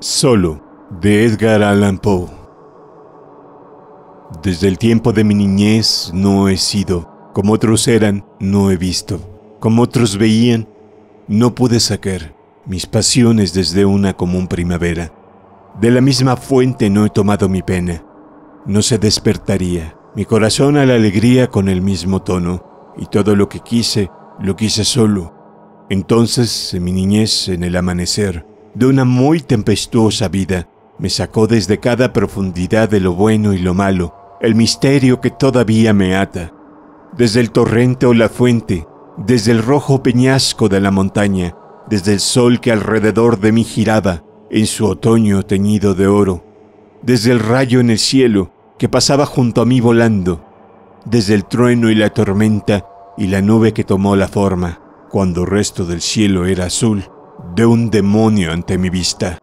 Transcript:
Solo de Edgar Allan Poe. Desde el tiempo de mi niñez no he sido, como otros eran, no he visto, como otros veían, no pude sacar mis pasiones desde una común primavera. De la misma fuente no he tomado mi pena. No se despertaría mi corazón a la alegría con el mismo tono, y todo lo que quise, lo quise solo. Entonces, en mi niñez, en el amanecer, de una muy tempestuosa vida. Me sacó desde cada profundidad de lo bueno y lo malo, el misterio que todavía me ata. Desde el torrente o la fuente, desde el rojo peñasco de la montaña, desde el sol que alrededor de mí giraba en su otoño teñido de oro, desde el rayo en el cielo que pasaba junto a mí volando, desde el trueno y la tormenta y la nube que tomó la forma cuando el resto del cielo era azul de un demonio ante mi vista.